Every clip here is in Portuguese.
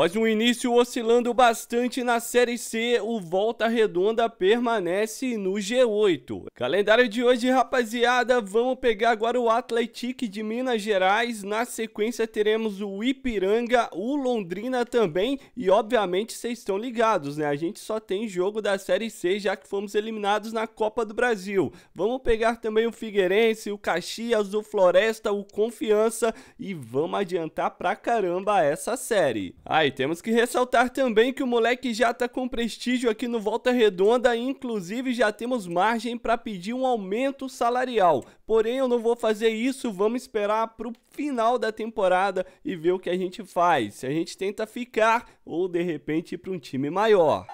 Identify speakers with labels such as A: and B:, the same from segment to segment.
A: Após um início oscilando bastante na Série C, o Volta Redonda permanece no G8. Calendário de hoje, rapaziada, vamos pegar agora o Atlético de Minas Gerais. Na sequência teremos o Ipiranga, o Londrina também e obviamente vocês estão ligados, né? A gente só tem jogo da Série C já que fomos eliminados na Copa do Brasil. Vamos pegar também o Figueirense, o Caxias, o Floresta, o Confiança e vamos adiantar pra caramba essa série. Aí e temos que ressaltar também que o moleque já tá com prestígio aqui no Volta Redonda, inclusive já temos margem para pedir um aumento salarial. Porém, eu não vou fazer isso, vamos esperar pro final da temporada e ver o que a gente faz. Se a gente tenta ficar ou de repente ir para um time maior.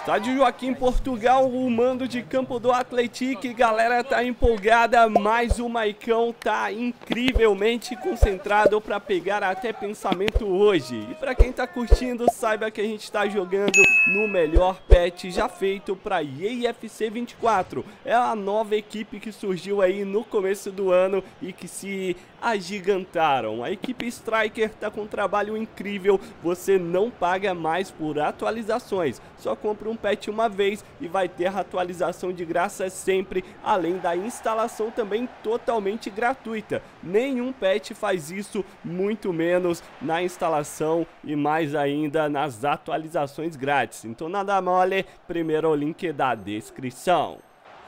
A: Estádio Joaquim Portugal, o mando de campo do Atlético. Galera tá empolgada, mas o Maicão tá incrivelmente concentrado para pegar até pensamento hoje. E para quem tá curtindo, saiba que a gente tá jogando no melhor pet já feito para EAFC 24. É a nova equipe que surgiu aí no começo do ano e que se agigantaram. A equipe Striker está com um trabalho incrível, você não paga mais por atualizações, só compra um patch uma vez e vai ter atualização de graça sempre, além da instalação também totalmente gratuita. Nenhum patch faz isso, muito menos na instalação e mais ainda nas atualizações grátis. Então nada mole, primeiro o link da descrição.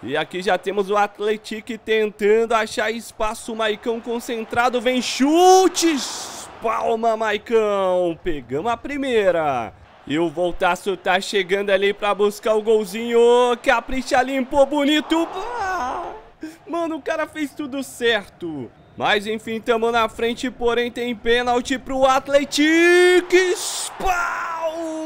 A: E aqui já temos o Atlético tentando achar espaço. O Maicão concentrado. Vem chute. Palma, Maicão. Pegamos a primeira. E o Voltaço tá chegando ali pra buscar o golzinho. Capricha limpou bonito. Ah! Mano, o cara fez tudo certo. Mas enfim, tamo na frente, porém tem pênalti pro Atlético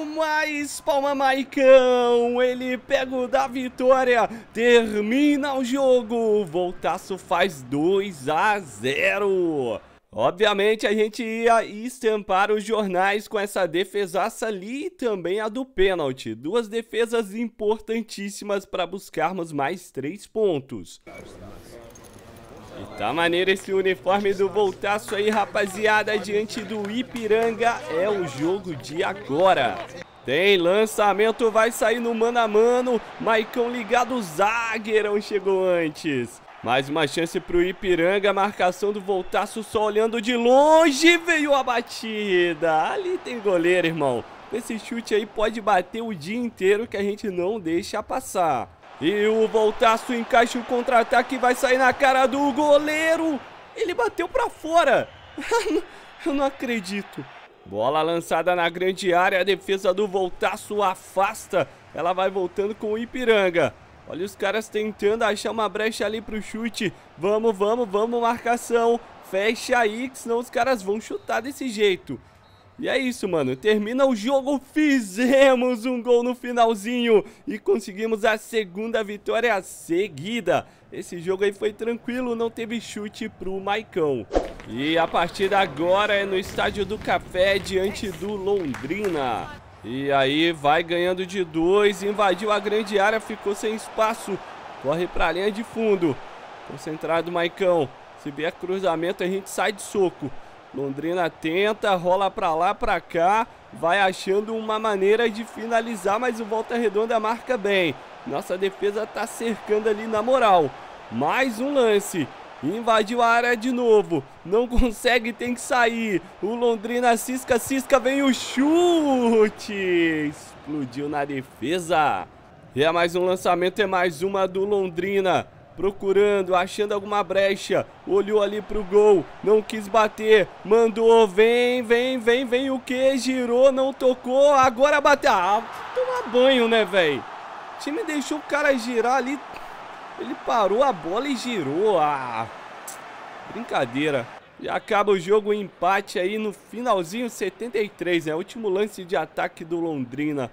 A: mais palma Maicão, ele pega o da vitória, termina o jogo, Voltaço faz 2 a 0. Obviamente a gente ia estampar os jornais com essa defesaça ali e também a do pênalti. Duas defesas importantíssimas para buscarmos mais três pontos. E tá maneiro esse uniforme do Voltaço aí, rapaziada, diante do Ipiranga. É o jogo de agora. Tem lançamento, vai sair no mano a mano. Maicão ligado, zagueirão chegou antes. Mais uma chance pro Ipiranga, marcação do Voltaço só olhando de longe, veio a batida. Ali tem goleiro, irmão. Esse chute aí pode bater o dia inteiro que a gente não deixa passar. E o Voltaço encaixa o contra-ataque e vai sair na cara do goleiro. Ele bateu para fora. Eu não acredito. Bola lançada na grande área, a defesa do Voltaço afasta. Ela vai voltando com o Ipiranga. Olha os caras tentando achar uma brecha ali pro chute. Vamos, vamos, vamos, marcação. Fecha aí, senão os caras vão chutar desse jeito. E é isso, mano. Termina o jogo, fizemos um gol no finalzinho e conseguimos a segunda vitória seguida. Esse jogo aí foi tranquilo, não teve chute pro Maicão. E a partida agora é no estádio do Café, diante do Londrina. E aí vai ganhando de dois, invadiu a grande área, ficou sem espaço. Corre pra linha de fundo. Concentrado, Maicão. Se vier cruzamento, a gente sai de soco. Londrina tenta, rola para lá, para cá, vai achando uma maneira de finalizar, mas o Volta Redonda marca bem. Nossa defesa tá cercando ali na moral. Mais um lance. Invadiu a área de novo. Não consegue, tem que sair. O Londrina cisca, cisca, vem o chute. Explodiu na defesa. E é mais um lançamento, é mais uma do Londrina procurando, achando alguma brecha, olhou ali pro gol, não quis bater, mandou, vem, vem, vem, vem o que? Girou, não tocou, agora bateu. Ah, toma banho, né, velho? O time deixou o cara girar ali, ele parou a bola e girou. Ah, brincadeira. E acaba o jogo, um empate aí no finalzinho 73, né? Último lance de ataque do Londrina.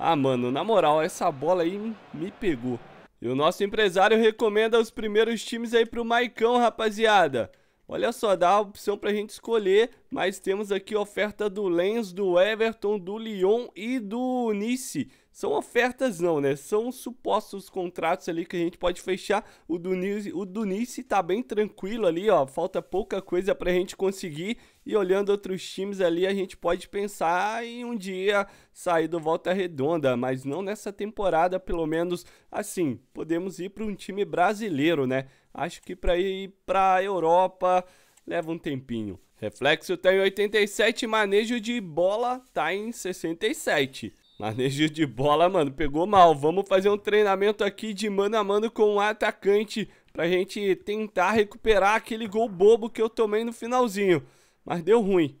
A: Ah, mano, na moral, essa bola aí me pegou. E o nosso empresário recomenda os primeiros times aí pro Maicão, rapaziada. Olha só, dá a opção pra gente escolher, mas temos aqui oferta do Lens, do Everton, do Lyon e do Nice. São ofertas não, né? São supostos contratos ali que a gente pode fechar. O do Nice, o do nice tá bem tranquilo ali, ó. Falta pouca coisa pra gente conseguir. E olhando outros times ali, a gente pode pensar em um dia sair do Volta Redonda, mas não nessa temporada, pelo menos assim. Podemos ir para um time brasileiro, né? Acho que para ir para a Europa leva um tempinho. Reflexo tem tá em 87, manejo de bola tá em 67. Manejo de bola, mano, pegou mal. Vamos fazer um treinamento aqui de mano a mano com o um atacante pra gente tentar recuperar aquele gol bobo que eu tomei no finalzinho mas deu ruim.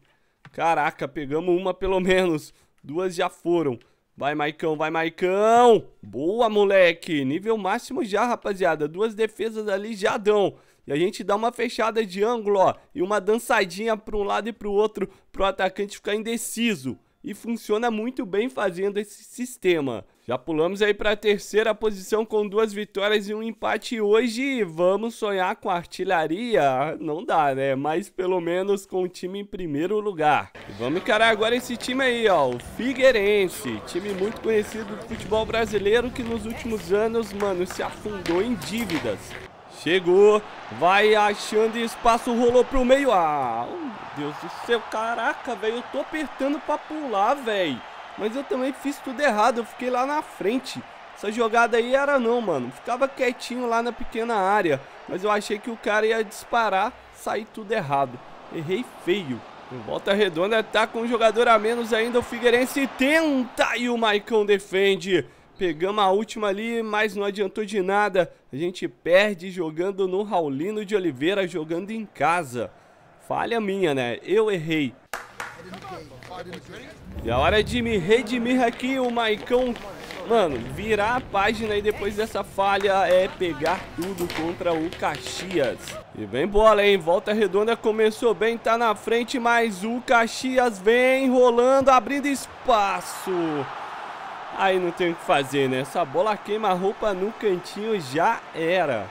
A: Caraca, pegamos uma pelo menos. Duas já foram. Vai, Maicão, vai, Maicão. Boa, moleque. Nível máximo já, rapaziada. Duas defesas ali já dão. E a gente dá uma fechada de ângulo, ó. E uma dançadinha para um lado e para o outro, para o atacante ficar indeciso. E funciona muito bem fazendo esse sistema. Já pulamos aí para a terceira posição com duas vitórias e um empate hoje. Vamos sonhar com artilharia? Não dá, né? Mas pelo menos com o time em primeiro lugar. E vamos encarar agora esse time aí, ó, o Figueirense. Time muito conhecido do futebol brasileiro que nos últimos anos, mano, se afundou em dívidas. Chegou, vai achando espaço, rolou para o meio. Ah, meu Deus do céu, caraca, velho, eu tô apertando para pular, velho. Mas eu também fiz tudo errado, eu fiquei lá na frente. Essa jogada aí era não, mano. Ficava quietinho lá na pequena área. Mas eu achei que o cara ia disparar, sair tudo errado. Errei feio. volta redonda tá com um jogador a menos ainda. O Figueirense tenta e o Maicão defende. Pegamos a última ali, mas não adiantou de nada. A gente perde jogando no Raulino de Oliveira, jogando em casa. Falha minha, né? Eu errei. E a hora é de me redimir aqui, o Maicão, mano, virar a página e depois dessa falha é pegar tudo contra o Caxias. E vem bola, hein? Volta redonda começou bem, tá na frente, mas o Caxias vem rolando, abrindo espaço. Aí não tem o que fazer, né? Essa bola queima a roupa no cantinho, já era.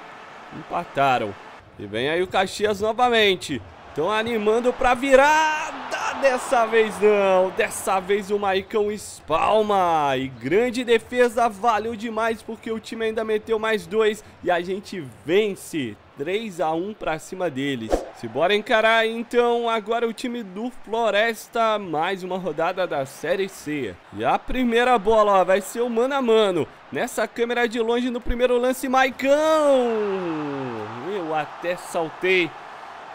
A: Empataram. E vem aí o Caxias novamente. Estão animando para virar dessa vez não, dessa vez o Maicão espalma e grande defesa, valeu demais porque o time ainda meteu mais dois e a gente vence 3 a 1 para cima deles. Se bora encarar então agora o time do Floresta, mais uma rodada da Série C. E a primeira bola ó, vai ser o mano a mano, nessa câmera de longe no primeiro lance, Maicão! Eu até saltei,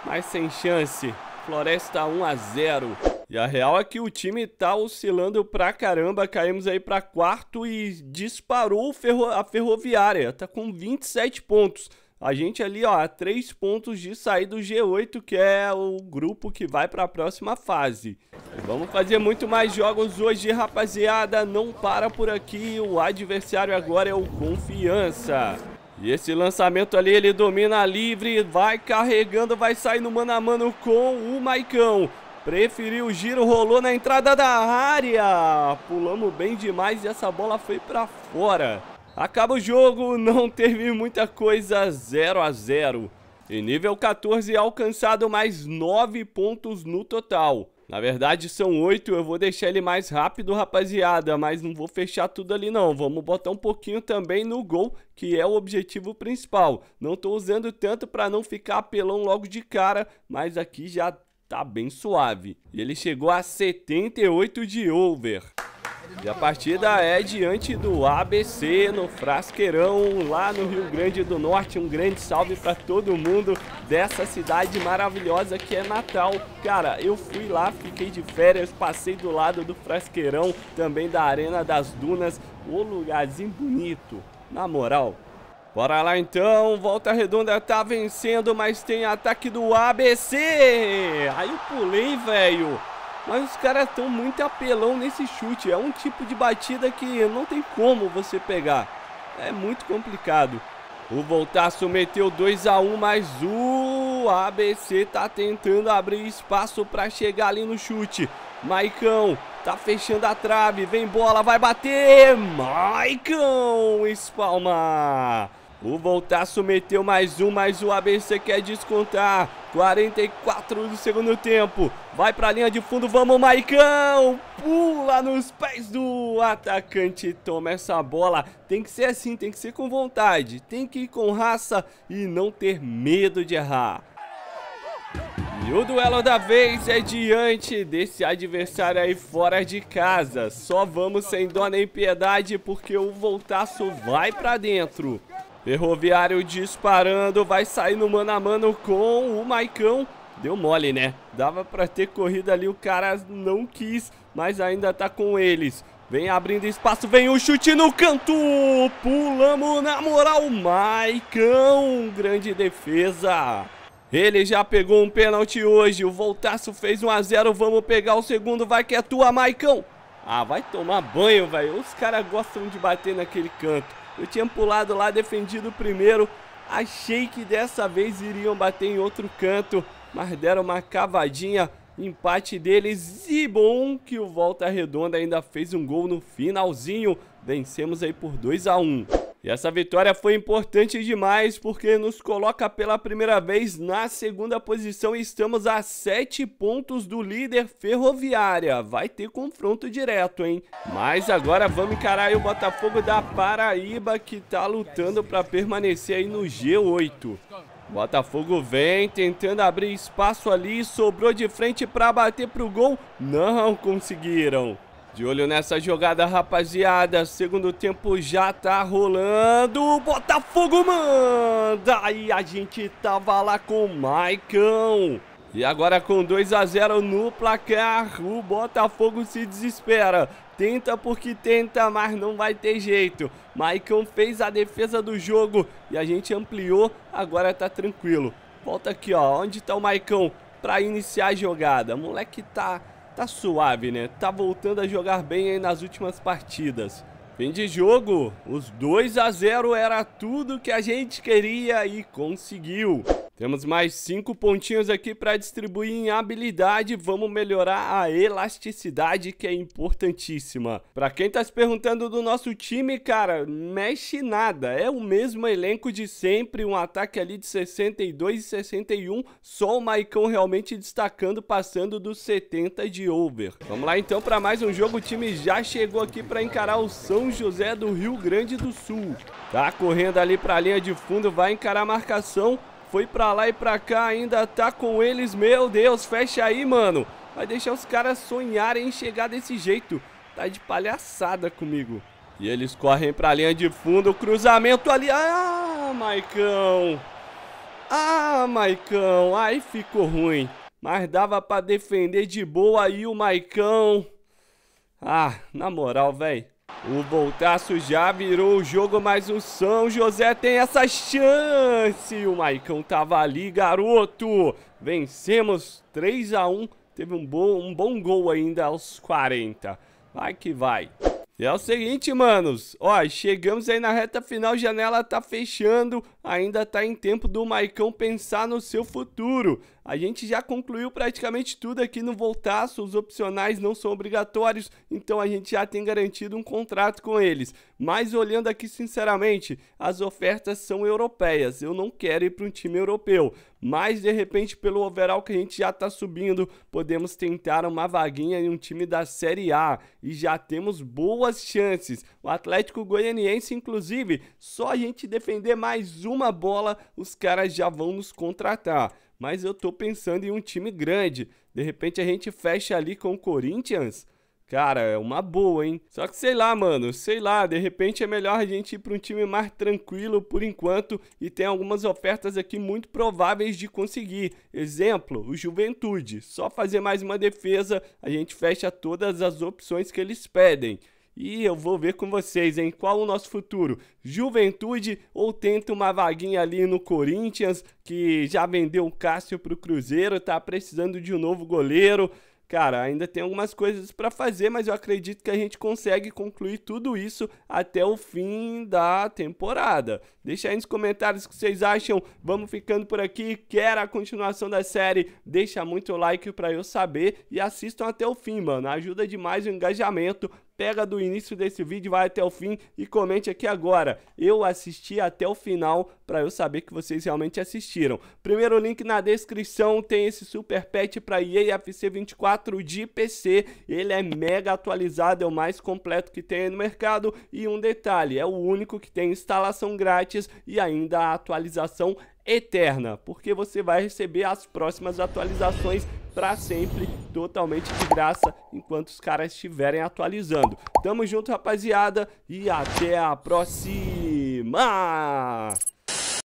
A: mas sem chance. Floresta 1 a 0. E a real é que o time tá oscilando pra caramba, caímos aí pra quarto e disparou ferro... a Ferroviária, tá com 27 pontos. A gente ali, ó, a 3 pontos de sair do G8, que é o grupo que vai para a próxima fase. E vamos fazer muito mais jogos hoje, rapaziada. Não para por aqui. O adversário agora é o Confiança. E esse lançamento ali, ele domina livre, vai carregando, vai sair no mano a mano com o Maicão. Preferiu o giro, rolou na entrada da área. Pulamos bem demais e essa bola foi para fora. Acaba o jogo, não teve muita coisa, 0 a 0 Em nível 14, alcançado mais 9 pontos no total. Na verdade, são oito. Eu vou deixar ele mais rápido, rapaziada. Mas não vou fechar tudo ali, não. Vamos botar um pouquinho também no gol, que é o objetivo principal. Não estou usando tanto para não ficar apelão logo de cara. Mas aqui já tá bem suave. E ele chegou a 78 de over. E a partida é diante do ABC no Frasqueirão, lá no Rio Grande do Norte. Um grande salve para todo mundo dessa cidade maravilhosa que é Natal. Cara, eu fui lá, fiquei de férias, passei do lado do Frasqueirão, também da Arena das Dunas. O lugarzinho bonito, na moral. Bora lá então, volta redonda tá vencendo, mas tem ataque do ABC. Aí eu pulei, velho. Mas os caras estão muito apelão nesse chute. É um tipo de batida que não tem como você pegar. É muito complicado. O Voltaço meteu 2 a 1 um, mas o ABC tá tentando abrir espaço para chegar ali no chute. Maicão tá fechando a trave, vem bola, vai bater. Maicão espalma. O Voltaço meteu mais um, mas o ABC quer descontar. 44 do segundo tempo. Vai para a linha de fundo, vamos Maicão! Pula nos pés do atacante, toma essa bola. Tem que ser assim, tem que ser com vontade, tem que ir com raça e não ter medo de errar. E o duelo da vez é diante desse adversário aí fora de casa. Só vamos sem dó nem piedade porque o Voltaço vai para dentro. Ferroviário disparando, vai sair no mano a mano com o Maicão. Deu mole, né? Dava pra ter corrido ali, o cara não quis, mas ainda tá com eles. Vem abrindo espaço, vem o um chute no canto. Pulamos na moral, Maicão. Grande defesa. Ele já pegou um pênalti hoje. O Voltaço fez 1 a 0 Vamos pegar o segundo. Vai que é tua, Maicão. Ah, vai tomar banho, velho. Os caras gostam de bater naquele canto. Eu tinha pulado lá, defendido o primeiro. Achei que dessa vez iriam bater em outro canto, mas deram uma cavadinha. Empate deles e bom que o Volta Redonda ainda fez um gol no finalzinho. Vencemos aí por 2 a 1. E essa vitória foi importante demais porque nos coloca pela primeira vez na segunda posição e estamos a 7 pontos do líder Ferroviária. Vai ter confronto direto, hein? Mas agora vamos encarar o Botafogo da Paraíba que está lutando para permanecer aí no G8. Botafogo vem tentando abrir espaço ali, sobrou de frente para bater pro gol, não conseguiram. De olho nessa jogada, rapaziada. Segundo tempo já tá rolando. O Botafogo manda! Aí a gente tava lá com o Maicão. E agora com 2 a 0 no placar, o Botafogo se desespera. Tenta porque tenta, mas não vai ter jeito. Maicon fez a defesa do jogo e a gente ampliou, agora tá tranquilo. Volta aqui, ó. Onde tá o Maicon para iniciar a jogada? Moleque tá tá suave, né? Tá voltando a jogar bem aí nas últimas partidas. Fim de jogo, os 2 a 0 era tudo que a gente queria e conseguiu. Temos mais 5 pontinhos aqui para distribuir em habilidade. Vamos melhorar a elasticidade, que é importantíssima. Para quem está se perguntando do nosso time, cara, mexe nada. É o mesmo elenco de sempre, um ataque ali de 62 e 61. Só o Maicon realmente destacando, passando dos 70 de over. Vamos lá então para mais um jogo. O time já chegou aqui para encarar o São José do Rio Grande do Sul. Tá correndo ali para a linha de fundo, vai encarar a marcação. Foi pra lá e pra cá, ainda tá com eles. Meu Deus, fecha aí, mano. Vai deixar os caras sonharem em chegar desse jeito. Tá de palhaçada comigo. E eles correm pra linha de fundo. Cruzamento ali. Ah, Maicão. Ah, Maicão. Aí ficou ruim. Mas dava pra defender de boa aí o Maicão. Ah, na moral, velho. O voltaço já virou o jogo, mas o São José tem essa chance. O Maicão tava ali, garoto. Vencemos 3 a 1 Teve um bom, um bom gol ainda aos 40. Vai que vai. E é o seguinte, manos. Ó, chegamos aí na reta final, janela tá fechando ainda está em tempo do Maicão pensar no seu futuro. A gente já concluiu praticamente tudo aqui no Voltaço, os opcionais não são obrigatórios, então a gente já tem garantido um contrato com eles. Mas olhando aqui sinceramente, as ofertas são europeias, eu não quero ir para um time europeu. Mas de repente, pelo overall que a gente já está subindo, podemos tentar uma vaguinha em um time da Série A e já temos boas chances. O Atlético Goianiense, inclusive, só a gente defender mais um uma bola, os caras já vão nos contratar. Mas eu tô pensando em um time grande. De repente a gente fecha ali com o Corinthians. Cara, é uma boa, hein? Só que sei lá, mano, sei lá, de repente é melhor a gente ir para um time mais tranquilo por enquanto e tem algumas ofertas aqui muito prováveis de conseguir. Exemplo, o Juventude. Só fazer mais uma defesa, a gente fecha todas as opções que eles pedem. E eu vou ver com vocês, hein? Qual o nosso futuro? Juventude ou tenta uma vaguinha ali no Corinthians, que já vendeu o Cássio pro Cruzeiro, tá precisando de um novo goleiro. Cara, ainda tem algumas coisas para fazer, mas eu acredito que a gente consegue concluir tudo isso até o fim da temporada. Deixa aí nos comentários o que vocês acham. Vamos ficando por aqui. Quer a continuação da série? Deixa muito like para eu saber e assistam até o fim, mano. Ajuda demais o engajamento pega do início desse vídeo, vai até o fim e comente aqui agora. Eu assisti até o final para eu saber que vocês realmente assistiram. Primeiro link na descrição tem esse super patch para EA FC 24 de PC. Ele é mega atualizado, é o mais completo que tem no mercado e um detalhe, é o único que tem instalação grátis e ainda a atualização eterna, porque você vai receber as próximas atualizações para sempre, totalmente de graça, enquanto os caras estiverem atualizando. Tamo junto, rapaziada, e até a próxima!